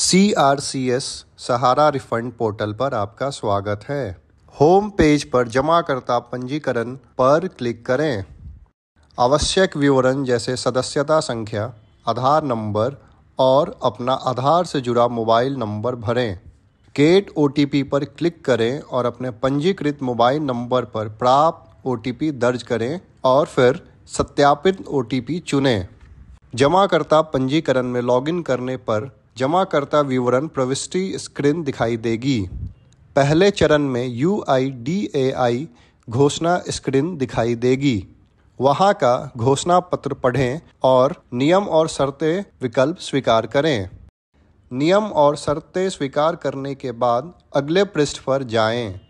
सी R C S Sahara refund portal पर आपका स्वागत है होम पेज पर जमाकर्ता पंजीकरण पर क्लिक करें आवश्यक विवरण जैसे सदस्यता संख्या आधार नंबर और अपना आधार से जुड़ा मोबाइल नंबर भरें गेट ओ पर क्लिक करें और अपने पंजीकृत मोबाइल नंबर पर प्राप्त ओ दर्ज करें और फिर सत्यापित ओ चुनें जमाकर्ता पंजीकरण में लॉगिन करने पर जमाकर्ता विवरण प्रविष्टि स्क्रीन दिखाई देगी पहले चरण में यू आई डी ए आई घोषणा स्क्रीन दिखाई देगी वहाँ का घोषणा पत्र पढ़ें और नियम और शर्तें विकल्प स्वीकार करें नियम और शर्तें स्वीकार करने के बाद अगले पृष्ठ पर जाएं।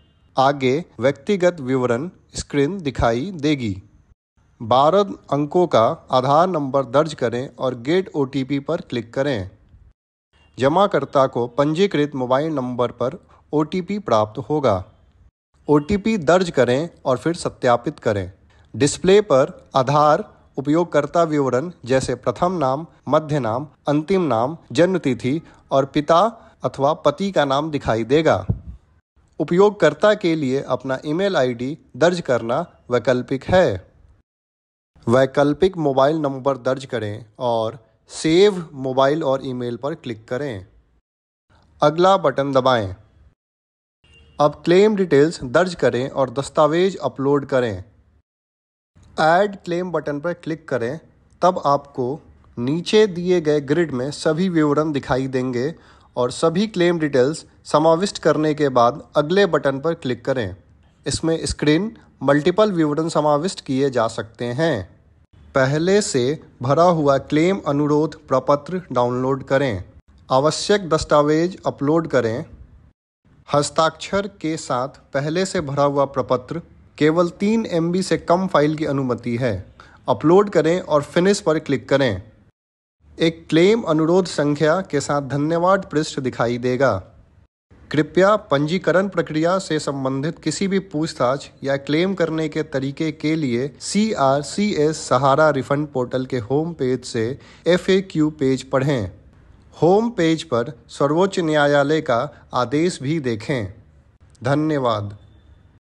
आगे व्यक्तिगत विवरण स्क्रीन दिखाई देगी बारह अंकों का आधार नंबर दर्ज करें और गेट ओ पर क्लिक करें जमाकर्ता को पंजीकृत मोबाइल नंबर पर ओ प्राप्त होगा ओ दर्ज करें और फिर सत्यापित करें डिस्प्ले पर आधार उपयोगकर्ता विवरण जैसे प्रथम नाम मध्य नाम अंतिम नाम जन्मतिथि और पिता अथवा पति का नाम दिखाई देगा उपयोगकर्ता के लिए अपना ईमेल आईडी दर्ज करना वैकल्पिक है वैकल्पिक मोबाइल नंबर दर्ज करें और सेव मोबाइल और ईमेल पर क्लिक करें अगला बटन दबाएं। अब क्लेम डिटेल्स दर्ज करें और दस्तावेज अपलोड करें ऐड क्लेम बटन पर क्लिक करें तब आपको नीचे दिए गए ग्रिड में सभी विवरण दिखाई देंगे और सभी क्लेम डिटेल्स समाविष्ट करने के बाद अगले बटन पर क्लिक करें इसमें स्क्रीन मल्टीपल विवरण समाविष्ट किए जा सकते हैं पहले से भरा हुआ क्लेम अनुरोध प्रपत्र डाउनलोड करें आवश्यक दस्तावेज अपलोड करें हस्ताक्षर के साथ पहले से भरा हुआ प्रपत्र केवल तीन एम से कम फाइल की अनुमति है अपलोड करें और फिनिश पर क्लिक करें एक क्लेम अनुरोध संख्या के साथ धन्यवाद पृष्ठ दिखाई देगा कृपया पंजीकरण प्रक्रिया से संबंधित किसी भी पूछताछ या क्लेम करने के तरीके के लिए C R C S Sahara refund portal के होम पेज से एफ ए क्यू पेज पढ़ें होम पेज पर सर्वोच्च न्यायालय का आदेश भी देखें धन्यवाद